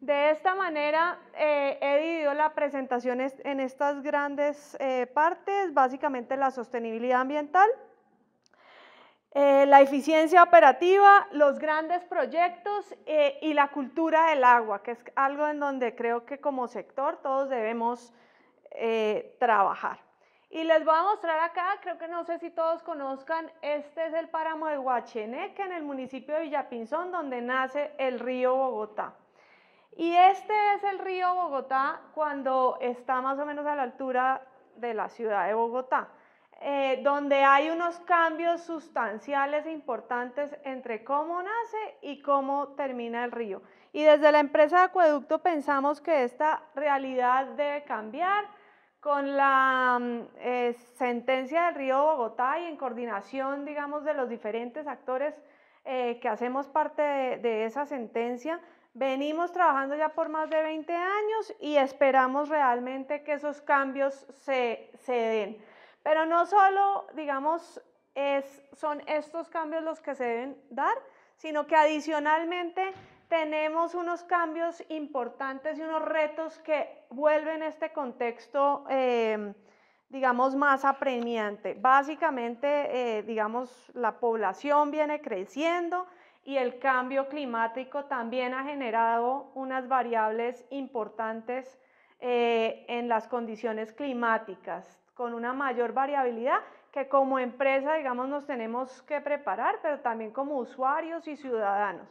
De esta manera eh, he dividido la presentación en estas grandes eh, partes, básicamente la sostenibilidad ambiental, eh, la eficiencia operativa, los grandes proyectos y la cultura del agua, que es algo en donde creo que como sector todos debemos trabajar. Y les voy a mostrar acá, creo que no sé si todos conozcan, este es el páramo de Huacheneque en el municipio de Villapinzón, donde nace el río Bogotá. Y este es el río Bogotá cuando está más o menos a la altura de la ciudad de Bogotá, eh, donde hay unos cambios sustanciales e importantes entre cómo nace y cómo termina el río. Y desde la empresa de acueducto pensamos que esta realidad debe cambiar con la mm, eh, sentencia del río Bogotá y en coordinación, digamos, de los diferentes actores eh, que hacemos parte de esa sentencia Venimos trabajando ya por más de 20 años y esperamos realmente que esos cambios se, den. Pero no solo, digamos, son estos cambios los que se deben dar, sino que adicionalmente tenemos unos cambios importantes y unos retos que vuelven este contexto, em, digamos, más apremiante. Básicamente, eh, digamos, la población viene creciendo, y el cambio climático también ha generado unas variables importantes eh, en las condiciones climáticas, con una mayor variabilidad que como empresa, digamos, nos tenemos que preparar, pero también como usuarios y ciudadanos.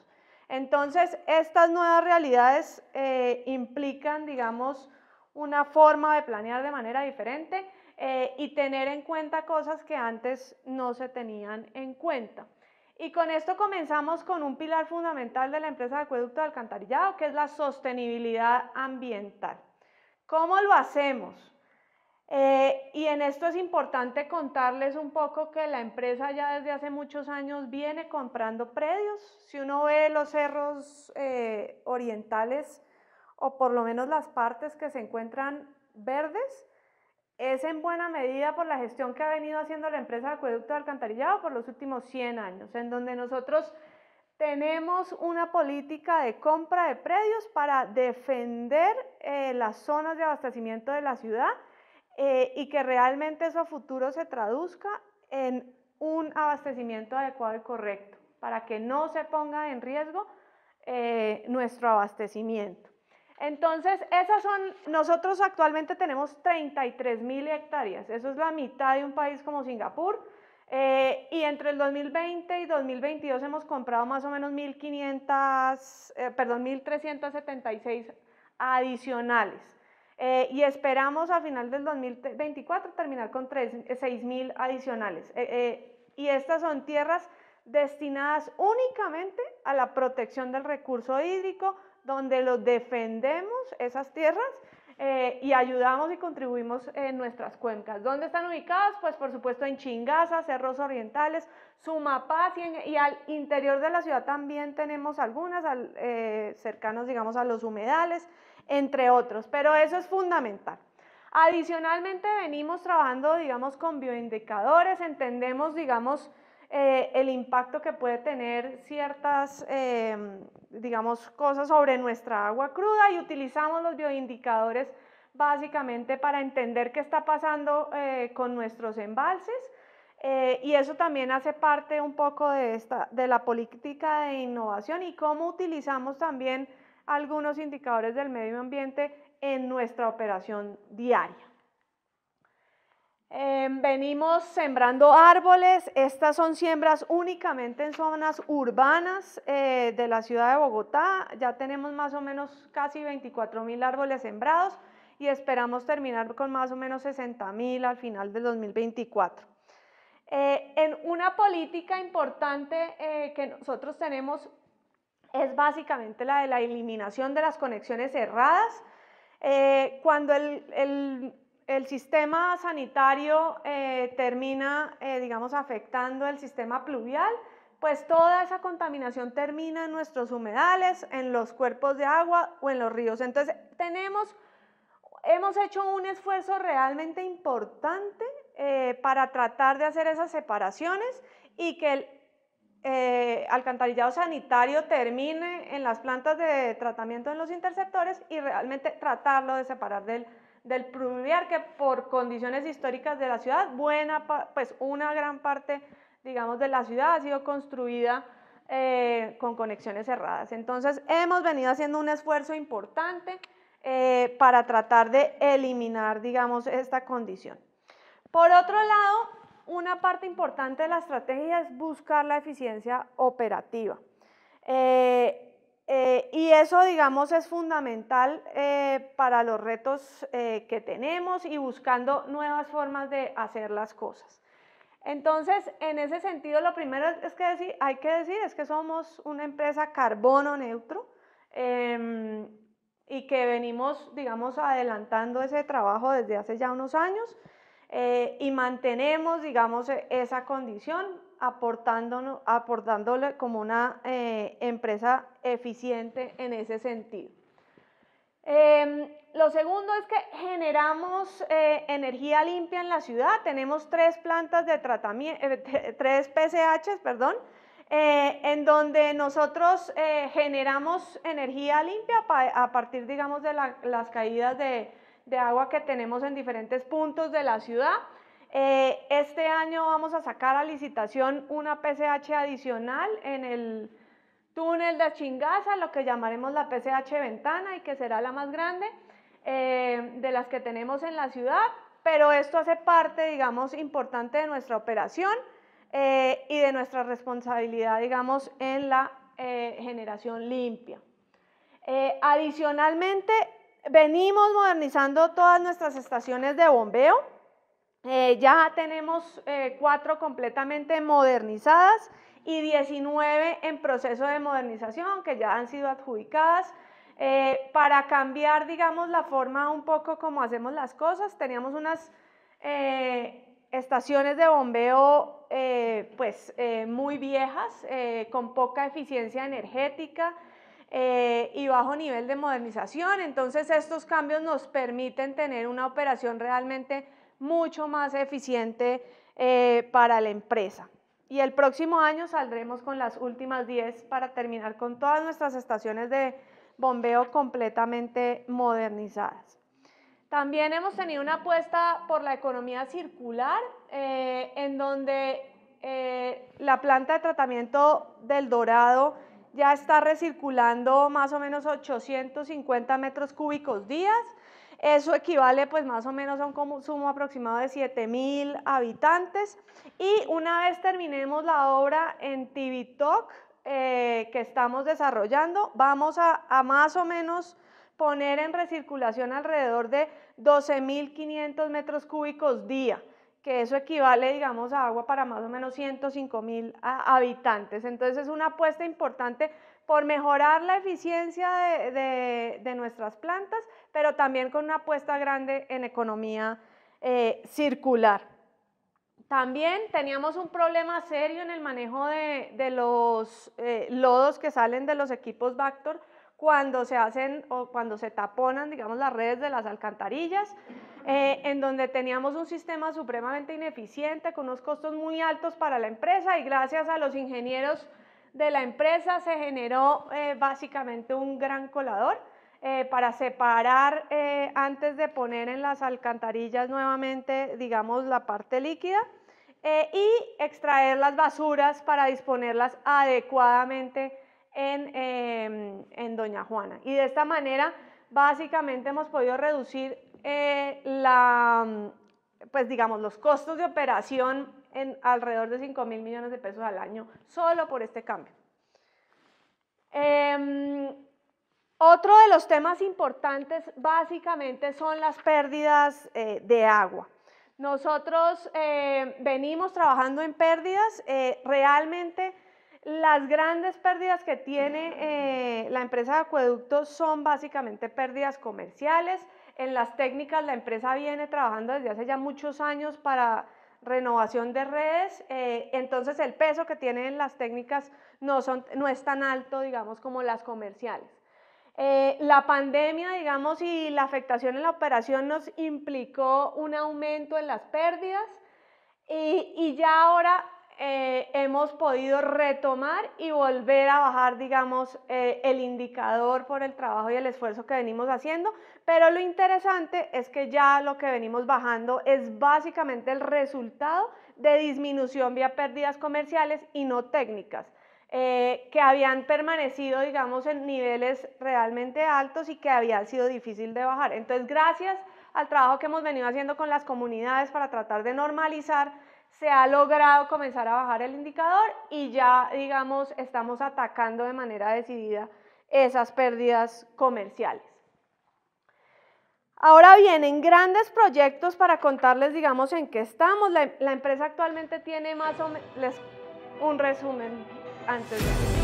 Entonces, estas nuevas realidades eh, implican, digamos, una forma de planear de manera diferente eh, y tener en cuenta cosas que antes no se tenían en cuenta. Y con esto comenzamos con un pilar fundamental de la empresa de acueducto de alcantarillado, que es la sostenibilidad ambiental. ¿Cómo lo hacemos? Eh, y en esto es importante contarles un poco que la empresa ya desde hace muchos años viene comprando predios. Si uno ve los cerros eh, orientales, o por lo menos las partes que se encuentran verdes, es en buena medida por la gestión que ha venido haciendo la empresa de acueducto de alcantarillado por los últimos 100 años, en donde nosotros tenemos una política de compra de predios para defender eh, las zonas de abastecimiento de la ciudad eh, y que realmente eso a futuro se traduzca en un abastecimiento adecuado y correcto, para que no se ponga en riesgo eh, nuestro abastecimiento. Entonces, esas son, nosotros actualmente tenemos 33 mil hectáreas, eso es la mitad de un país como Singapur, eh, y entre el 2020 y 2022 hemos comprado más o menos 1.500, eh, perdón, 1.376 adicionales. Eh, y esperamos a final del 2024 terminar con 6.000 adicionales. y estas son tierras destinadas únicamente a la protección del recurso hídrico, donde los defendemos, esas tierras, eh, y ayudamos y contribuimos en nuestras cuencas. ¿Dónde están ubicadas? Pues por supuesto en Chingaza, Cerros Orientales, Sumapaz y, y al interior de la ciudad también tenemos algunas eh, cercanos, digamos, a los humedales, entre otros, pero eso es fundamental. Adicionalmente venimos trabajando, digamos, con bioindicadores, entendemos, digamos, eh, el impacto que puede tener ciertas, em, digamos, cosas sobre nuestra agua cruda y utilizamos los bioindicadores básicamente para entender qué está pasando eh, con nuestros embalses. Eh, y eso también hace parte un poco de la política de innovación y cómo utilizamos también algunos indicadores del medio ambiente en nuestra operación diaria. Em, venimos sembrando árboles. Estas son siembras únicamente en zonas urbanas eh, de la ciudad de Bogotá. Ya tenemos más o menos casi 24 mil árboles sembrados y esperamos terminar con más o menos 60 mil al final del 2024. Eh, en una política importante eh, que nosotros tenemos es básicamente la de la eliminación de las conexiones cerradas. cuando el el sistema sanitario eh, termina, eh, digamos, afectando el sistema pluvial, pues toda esa contaminación termina en nuestros humedales, en los cuerpos de agua o en los ríos. Entonces, tenemos, hemos hecho un esfuerzo realmente importante eh, para tratar de hacer esas separaciones y que el alcantarillado sanitario termine en las plantas de tratamiento en los interceptores y realmente tratarlo de separar del del pluvial que por condiciones históricas de la ciudad, buena, pues una gran parte, digamos, de la ciudad ha sido construida eh, con conexiones cerradas. Entonces hemos venido haciendo un esfuerzo importante eh, para tratar de eliminar, digamos, esta condición. Por otro lado, una parte importante de la estrategia es buscar la eficiencia operativa. Eh, eh, y eso, digamos, es fundamental eh, para los retos eh, que tenemos y buscando nuevas formas de hacer las cosas. Entonces, en ese sentido, lo primero es que decir, hay que decir es que somos una empresa carbono neutro em, y que venimos, digamos, adelantando ese trabajo desde hace ya unos años y mantenemos, digamos, e-, esa condición aportándole como una eh, empresa eficiente en ese sentido. Em, lo segundo es que generamos eh, energía limpia en la ciudad. Tenemos tres plantas de tratamiento, eh, tres PCHs, perdón, en donde nosotros generamos energía limpia a partir, digamos, de las caídas de agua que tenemos en diferentes puntos de la ciudad. Eh, este año vamos a sacar a licitación una PCH adicional en el túnel de Chingaza, lo que llamaremos la PCH Ventana y que será la más grande eh, de las que tenemos en la ciudad, pero esto hace parte, digamos, importante de nuestra operación eh, y de nuestra responsabilidad, digamos, en la generación limpia. adicionalmente, venimos modernizando todas nuestras estaciones de bombeo. Eh, ya tenemos eh, cuatro completamente modernizadas y 19 en proceso de modernización que ya han sido adjudicadas. Eh, para cambiar, digamos, la forma un poco como hacemos las cosas, teníamos unas estaciones de bombeo pues muy viejas, con poca eficiencia energética, y bajo nivel de modernización. Entonces estos cambios nos permiten tener una operación realmente mucho más eficiente eh, para la empresa. Y el próximo año saldremos con las últimas 10 para terminar con todas nuestras estaciones de bombeo completamente modernizadas. También hemos tenido una apuesta por la economía circular, eh, en donde eh, la planta de tratamiento del Dorado ya está recirculando más o menos 850 metros cúbicos días eso equivale pues más o menos a un consumo aproximado de 7.000 habitantes. Y una vez terminemos la obra en Tibitoc eh, que estamos desarrollando, vamos a, más o menos poner en recirculación alrededor de 12.500 metros cúbicos día que eso equivale, digamos, a agua para más o menos 105 mil ah, habitantes. Entonces es una apuesta importante por mejorar la eficiencia de, de, nuestras plantas, pero también con una apuesta grande en economía eh, circular. También teníamos un problema serio en el manejo de, de los eh, lodos que salen de los equipos Bactor cuando se hacen o cuando se taponan, digamos, las redes de las alcantarillas, eh, en donde teníamos un sistema supremamente ineficiente con unos costos muy altos para la empresa y gracias a los ingenieros de la empresa se generó eh, básicamente un gran colador eh, para separar eh, antes de poner en las alcantarillas nuevamente, digamos, la parte líquida y extraer las basuras para disponerlas adecuadamente em, en, Doña Juana. Y de esta manera, básicamente hemos podido reducir la, pues digamos, los costos de operación en alrededor de 5 mil millones de pesos al año solo por este cambio. Em, otro de los temas importantes básicamente son las pérdidas eh, de agua. Nosotros em, venimos trabajando en pérdidas, eh, realmente las grandes pérdidas que tiene eh, la empresa de acueductos son básicamente pérdidas comerciales. En las técnicas la empresa viene trabajando desde hace ya muchos años para renovación de redes, eh, entonces el peso que tienen las técnicas no, son, no es tan alto, digamos, como las comerciales. Eh, la pandemia, digamos, y la afectación en la operación nos implicó un aumento en las pérdidas y, y ya ahora eh, hemos podido retomar y volver a bajar, digamos, eh, el indicador por el trabajo y el esfuerzo que venimos haciendo, pero lo interesante es que ya lo que venimos bajando es básicamente el resultado de disminución vía pérdidas comerciales y no técnicas. Eh, que habían permanecido, digamos, en niveles realmente altos y que había sido difícil de bajar. Entonces, gracias al trabajo que hemos venido haciendo con las comunidades para tratar de normalizar se ha logrado comenzar a bajar el indicador y ya, digamos, estamos atacando de manera decidida esas pérdidas comerciales. Ahora vienen grandes proyectos para contarles, digamos, en qué estamos. La, empresa actualmente tiene más o menos un resumen antes de...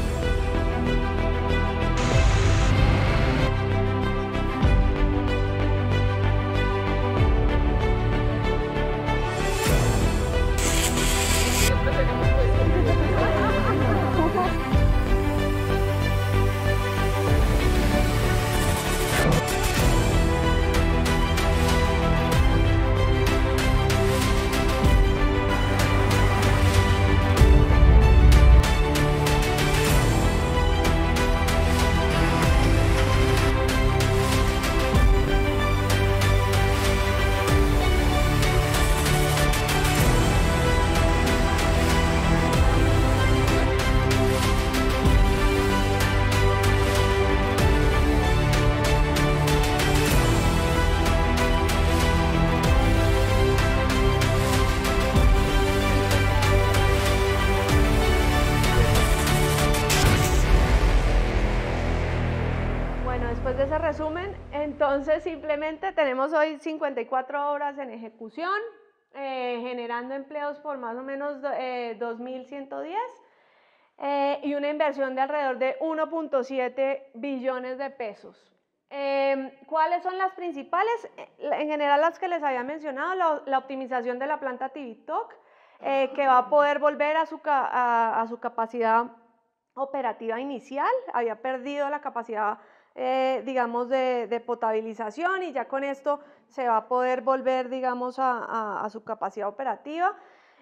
Entonces, simplemente tenemos hoy 54 horas en ejecución, eh, generando empleos por más o menos 2.110 eh, eh, y una inversión de alrededor de 1.7 billones de pesos. Em, ¿Cuáles son las principales? En general las que les había mencionado, la, optimización de la planta TVTOC, que va a poder volver a su, a su capacidad operativa inicial, había perdido la capacidad eh, digamos, de, potabilización y ya con esto se va a poder volver, digamos, a, su capacidad operativa.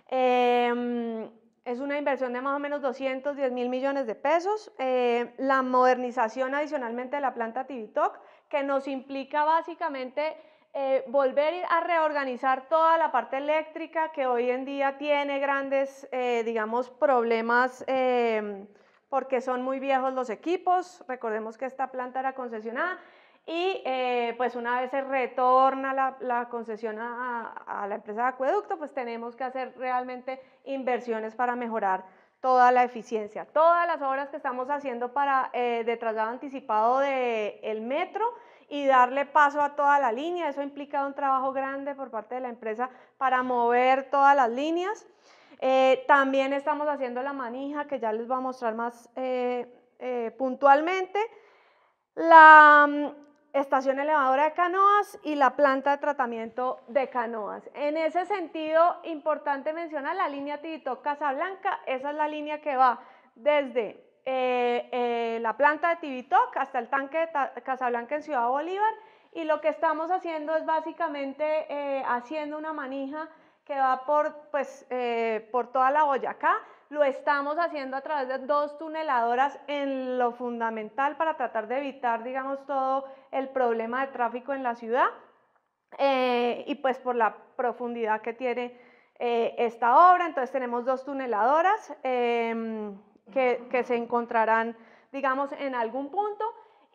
Em, es una inversión de más o menos 210 mil millones de pesos. Eh, la modernización adicionalmente de la planta Tibitoc, que nos implica básicamente eh, volver a reorganizar toda la parte eléctrica que hoy en día tiene grandes, digamos, problemas em, porque son muy viejos los equipos, recordemos que esta planta era concesionada y eh, pues una vez se retorna la, concesión a, la empresa de acueducto, pues tenemos que hacer realmente inversiones para mejorar toda la eficiencia. Todas las obras que estamos haciendo para, eh, de traslado anticipado del el metro y darle paso a toda la línea, eso implica un trabajo grande por parte de la empresa para mover todas las líneas. Eh, también estamos haciendo la manija, que ya les voy a mostrar más eh, eh, puntualmente. La mm, estación elevadora de canoas y la planta de tratamiento de canoas. En ese sentido, importante mencionar la línea Tivitoc Casablanca. Esa es la línea que va desde la planta de Tibitoc hasta el tanque de Casablanca en Ciudad Bolívar. Y lo que estamos haciendo es básicamente haciendo una manija que va por, pues, eh, por toda la Boyacá. Lo estamos haciendo a través de dos tuneladoras en lo fundamental para tratar de evitar, digamos, todo el problema de tráfico en la ciudad eh, y pues por la profundidad que tiene eh, esta obra. Entonces tenemos dos tuneladoras que, que se encontrarán, digamos, en algún punto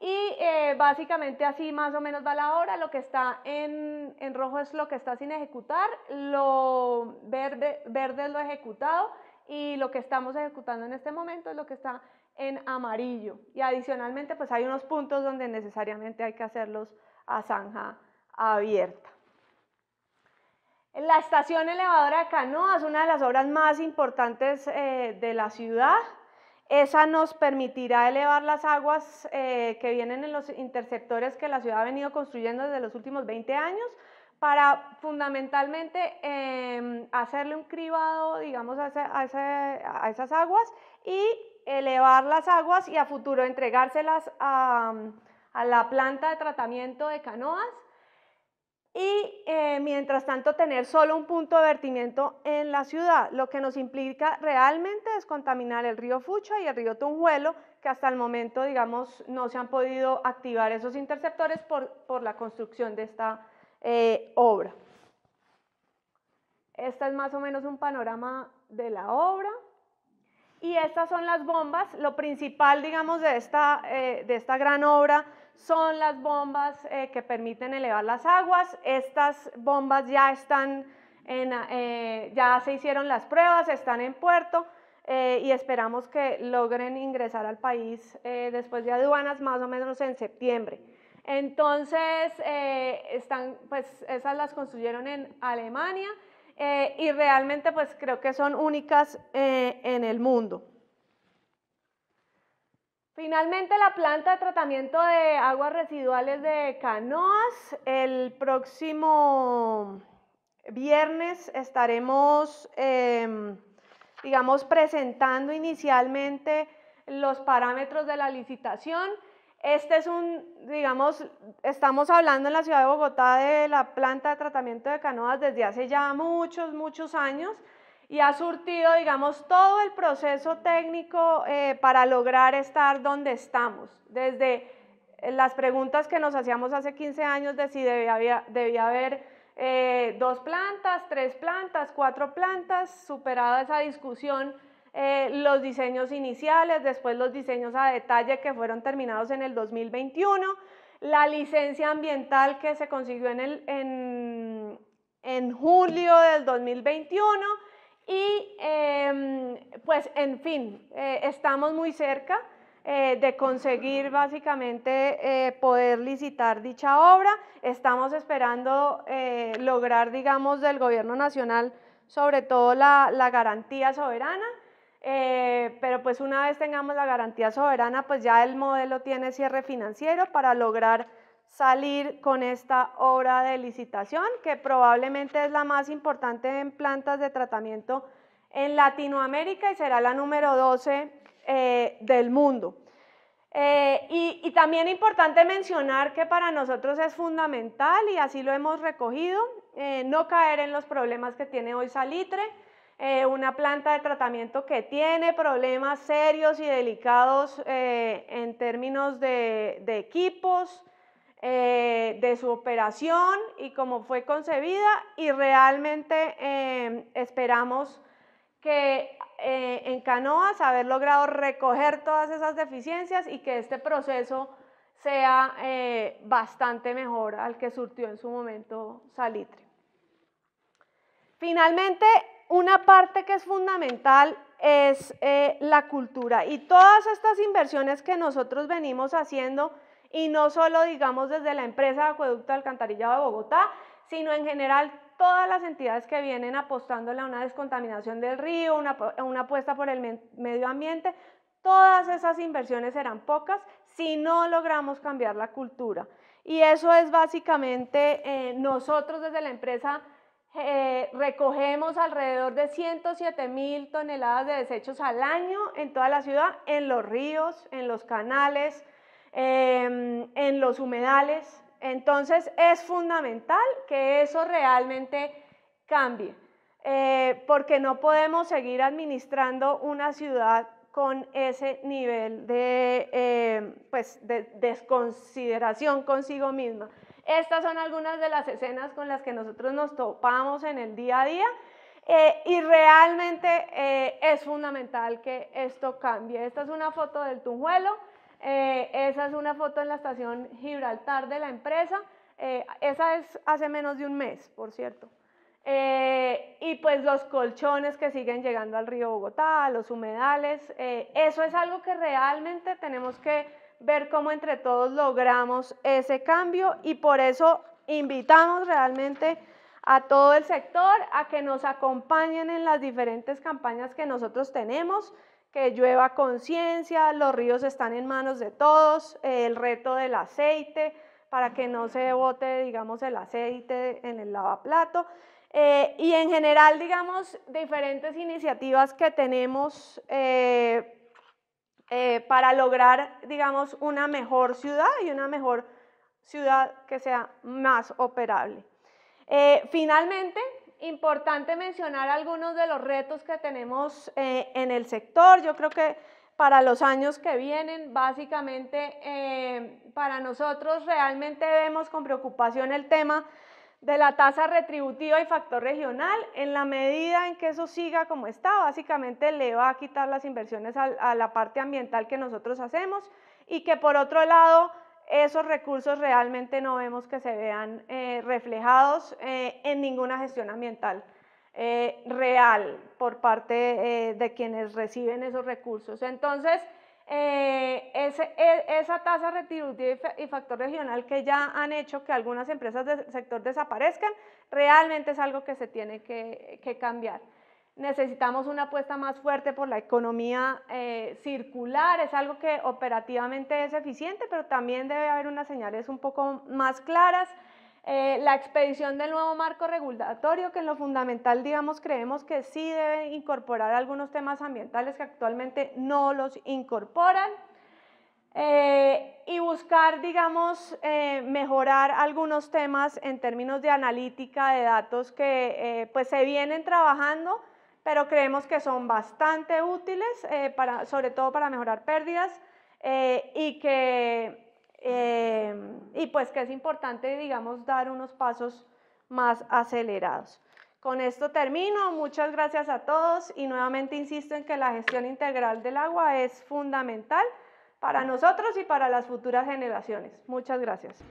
y eh, básicamente así más o menos va la hora, lo que está en, rojo es lo que está sin ejecutar, lo verde, es lo ejecutado y lo que estamos ejecutando en este momento es lo que está en amarillo. Y adicionalmente pues hay unos puntos donde necesariamente hay que hacerlos a zanja abierta. La estación elevadora de es una de las obras más importantes eh, de la ciudad, esa nos permitirá elevar las aguas eh, que vienen en los interceptores que la ciudad ha venido construyendo desde los últimos 20 años para fundamentalmente em, hacerle un cribado, a, esas aguas y elevar las aguas y a futuro entregárselas a la planta de tratamiento de canoas y eh, mientras tanto tener solo un punto de vertimiento en la ciudad, lo que nos implica realmente es contaminar el río Fucha y el río Tunjuelo, que hasta el momento, digamos, no se han podido activar esos interceptores por, la construcción de esta eh, obra. Este es más o menos un panorama de la obra. Y estas son las bombas. Lo principal, digamos, de esta, eh, de esta gran obra son las bombas eh, que permiten elevar las aguas. Estas bombas ya están, eh, ya se hicieron las pruebas, están en puerto eh, y esperamos que logren ingresar al país después de aduanas más o menos en septiembre. Entonces, pues, esas las construyeron en Alemania y realmente pues creo que son únicas en el mundo. Finalmente, la planta de tratamiento de aguas residuales de Canoas. El próximo viernes estaremos, em, digamos, presentando inicialmente los parámetros de la licitación. Este es un, digamos, estamos hablando en la ciudad de Bogotá de la planta de tratamiento de canoas desde hace ya muchos, muchos años y ha surtido, digamos, todo el proceso técnico eh, para lograr estar donde estamos, desde eh, las preguntas que nos hacíamos hace 15 años de si debía, haber eh, dos plantas, tres plantas, cuatro plantas, superada esa discusión, los diseños iniciales, después los diseños a detalle que fueron terminados en el 2021, la licencia ambiental que se consiguió en, el, en, en julio del 2021 y em, pues, en fin, eh, estamos muy cerca eh, de conseguir básicamente eh, poder licitar dicha obra. Estamos esperando lograr, digamos, del gobierno nacional sobre todo la, garantía soberana. pero pues una vez tengamos la garantía soberana, pues ya el modelo tiene cierre financiero para lograr salir con esta obra de licitación, que probablemente es la más importante en plantas de tratamiento en Latinoamérica y será la número 12 eh, del mundo. Eh, y, también importante mencionar que para nosotros es fundamental, y así lo hemos recogido, eh, no caer en los problemas que tiene hoy Salitre, una planta de tratamiento que tiene problemas serios y delicados en términos de equipos, eh, de su operación y cómo fue concebida y realmente eh, esperamos que eh, en Canoas haber logrado recoger todas esas deficiencias y que este proceso sea bastante mejor al que surtió en su momento Salitre. Finalmente, una parte que es fundamental es la cultura y todas estas inversiones que nosotros venimos haciendo y no solo digamos desde la empresa de Acueducto Alcantarillado de Bogotá, sino en general todas las entidades que vienen apostándole a una descontaminación del río, una, apuesta por el medio ambiente, todas esas inversiones serán pocas si no logramos cambiar la cultura. Y eso es básicamente eh, nosotros desde la empresa eh, recogemos alrededor de 107 mil toneladas de desechos al año en toda la ciudad, en los ríos, en los canales, Em, en los humedales. Entonces es fundamental que eso realmente cambie, eh, porque no podemos seguir administrando una ciudad con ese nivel de, em, pues, de desconsideración consigo misma. Estas son algunas de las escenas con las que nosotros nos topamos en el día a día eh, y realmente eh, es fundamental que esto cambie. Esta es una foto del Tunjuelo. Eh, esa es una foto en la estación Gibraltar de la empresa. Eh, esa es hace menos de un mes, por cierto. Eh, y pues los colchones que siguen llegando al río Bogotá, los humedales. eso es algo que realmente tenemos que ver cómo entre todos logramos ese cambio y por eso invitamos realmente a todo el sector a que nos acompañen en las diferentes campañas que nosotros tenemos que llueva conciencia, los ríos están en manos de todos, eh, el reto del aceite, para que no se bote, digamos, el aceite en el lavaplato. Eh, y en general, digamos, diferentes iniciativas que tenemos eh, para lograr, digamos, una mejor ciudad y una mejor ciudad que sea más operable. finalmente, importante mencionar algunos de los retos que tenemos eh, en el sector. Yo creo que para los años que vienen, básicamente eh, para nosotros realmente vemos con preocupación el tema de la tasa retributiva y factor regional, en la medida en que eso siga como está, básicamente le va a quitar las inversiones a la parte ambiental que nosotros hacemos y que por otro lado esos recursos realmente no vemos que se vean eh, reflejados eh, en ninguna gestión ambiental eh, real por parte de quienes reciben esos recursos. Entonces, e, esa tasa retributiva y factor regional que ya han hecho que algunas empresas del sector desaparezcan, realmente es algo que se tiene que cambiar necesitamos una apuesta más fuerte por la economía eh, circular, es algo que operativamente es eficiente, pero también debe haber unas señales un poco más claras. Eh, la expedición del nuevo marco regulatorio, que en lo fundamental, digamos, creemos que sí debe incorporar algunos temas ambientales que actualmente no los incorporan. Eh, y buscar, digamos, mejorar algunos temas en términos de analítica de datos que pues se vienen trabajando, pero creemos que son bastante útiles, eh, sobre todo para mejorar pérdidas eh, y que eh, y pues que es importante, digamos, dar unos pasos más acelerados. Con esto termino. Muchas gracias a todos y nuevamente insisto en que la gestión integral del agua es fundamental para nosotros y para las futuras generaciones. Muchas gracias.